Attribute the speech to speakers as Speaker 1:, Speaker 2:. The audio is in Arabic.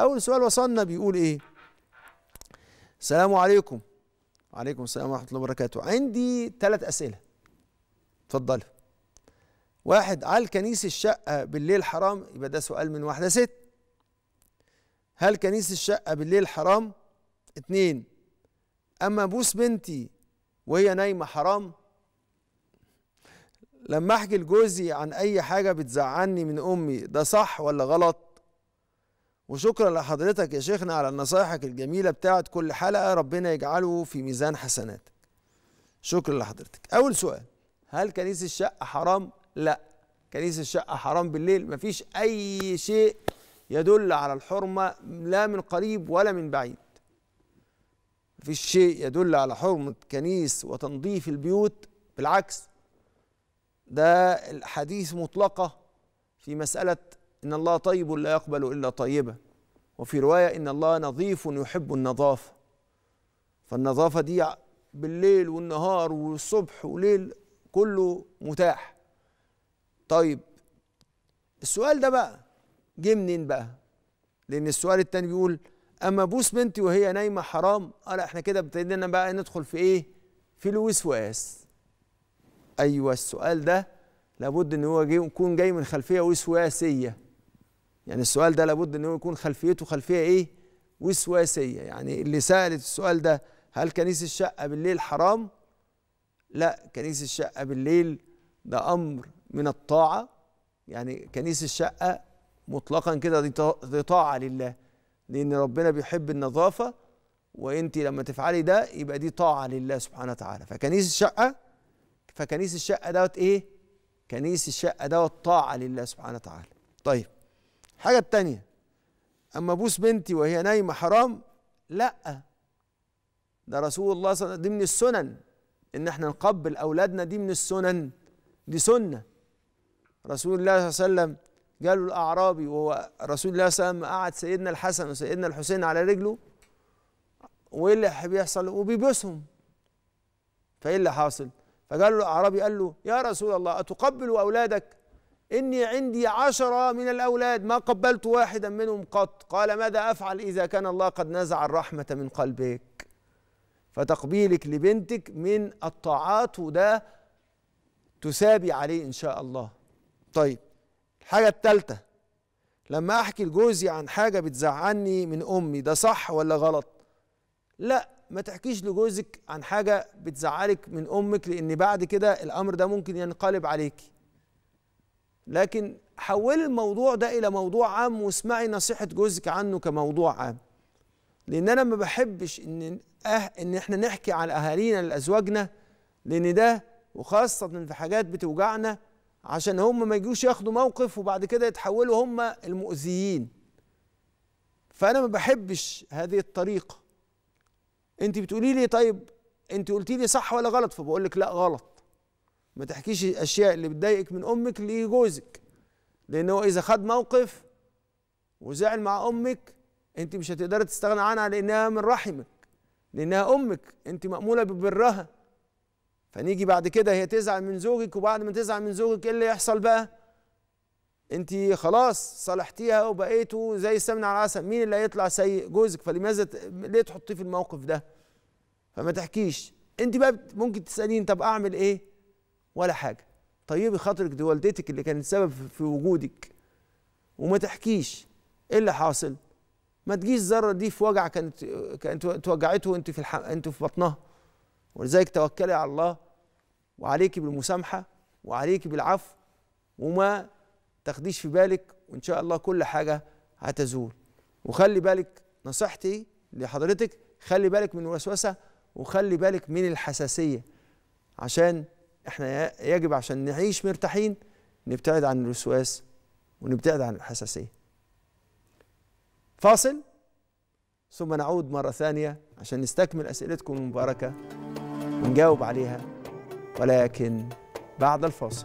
Speaker 1: أول سؤال وصلنا بيقول إيه السلام عليكم وعليكم السلام ورحمة الله وبركاته عندي ثلاث أسئلة اتفضلي واحد هل كنيس الشقة بالليل حرام يبقى ده سؤال من واحدة ست هل كنيس الشقة بالليل حرام اتنين أما بوس بنتي وهي نايمة حرام لما أحكي لجوزي عن أي حاجة بتزعلني من أمي ده صح ولا غلط وشكرا لحضرتك يا شيخنا على نصايحك الجميلة بتاعت كل حلقة ربنا يجعله في ميزان حسناتك شكرا لحضرتك أول سؤال هل كنيس الشقة حرام؟ لا كنيس الشقة حرام بالليل مفيش أي شيء يدل على الحرمة لا من قريب ولا من بعيد مفيش شيء يدل على حرمة كنيس وتنظيف البيوت بالعكس ده الحديث مطلقة في مسألة إن الله طيب لا يقبل إلا طيبا وفي رواية إن الله نظيف يحب النظافة فالنظافة دي بالليل والنهار والصبح وليل كله متاح طيب السؤال ده بقى جه منين بقى لأن السؤال التاني بيقول أما بوس بنتي وهي نايمة حرام أه لا إحنا كده ابتدينا بقى ندخل في إيه في الوسواس أيوه السؤال ده لابد إن هو يكون جاي من خلفية وسواسية يعني السؤال ده لابد أنه يكون خلفيته خلفية إيه وسواسية يعني اللي سألت السؤال ده هل كنيس الشقة بالليل حرام لا كنيس الشقة بالليل ده أمر من الطاعة يعني كنيس الشقة مطلقا كده دي طاعة لله لأن ربنا بيحب النظافة وأنت لما تفعلي ده يبقى دي طاعة لله سبحانه وتعالى فكنيس الشقة فكنيس الشقة دوت إيه؟ كنيس الشقة دوت طاعة لله سبحانه وتعالى طيب الحاجة التانية أما أبوس بنتي وهي نايمة حرام لأ ده رسول الله صلى الله عليه وسلم دي من السنن إن احنا نقبل أولادنا دي من السنن دي سنة رسول الله صلى الله عليه وسلم جاله الأعرابي وهو رسول الله صلى الله عليه وسلم قعد سيدنا الحسن وسيدنا الحسين على رجله وإيه اللي بيحصل وبيبوسهم فإيه اللي حاصل فقال له الأعرابي قال له يا رسول الله أتقبل أولادك إني عندي عشرة من الأولاد ما قبلت واحدا منهم قط قال ماذا أفعل إذا كان الله قد نزع الرحمة من قلبك فتقبيلك لبنتك من الطاعات وده تسابي عليه إن شاء الله طيب الحاجة الثالثة لما أحكي لجوزي عن حاجة بتزعلني من أمي ده صح ولا غلط لا ما تحكيش لجوزك عن حاجة بتزعلك من أمك لأن بعد كده الأمر ده ممكن ينقلب عليكي لكن حول الموضوع ده إلى موضوع عام واسمعي نصيحة جوزك عنه كموضوع عام لأن أنا ما بحبش إن أه إن إحنا نحكي على أهالينا لأزواجنا لأن ده وخاصة في حاجات بتوجعنا عشان هم ما يجوش ياخدوا موقف وبعد كده يتحولوا هم المؤذيين فأنا ما بحبش هذه الطريقة أنت بتقولي لي طيب أنت قلتي لي صح ولا غلط فبقول لك لا غلط ما تحكيش الاشياء اللي بتضايقك من امك لجوزك لان هو اذا خد موقف وزعل مع امك انت مش هتقدري تستغنى عنها لانها من رحمك لانها امك انت ماموله ببرها فنيجي بعد كده هي تزعل من زوجك وبعد ما تزعل من زوجك ايه اللي يحصل بقى انت خلاص صالحتيها وبقيتوا زي السمن على العسل مين اللي هيطلع سيء جوزك فلماذا ت... ليه تحطيه في الموقف ده فما تحكيش انت بقى ممكن تسالين طب اعمل ايه ولا حاجه طيبي خاطرك دي والدتك اللي كانت سبب في وجودك وما تحكيش ايه اللي حاصل ما تجيش ذره دي في وجع كانت كانت توجعته وانت في الح... انت في بطنها ولذلك توكلي على الله وعليكي بالمسامحه وعليكي بالعفو وما تاخديش في بالك وان شاء الله كل حاجه هتزول وخلي بالك نصيحتي لحضرتك خلي بالك من الوسوسه وخلي بالك من الحساسيه عشان احنا يجب عشان نعيش مرتاحين نبتعد عن الوسواس ونبتعد عن الحساسية فاصل ثم نعود مرة ثانية عشان نستكمل أسئلتكم المباركة ونجاوب عليها ولكن بعد الفاصل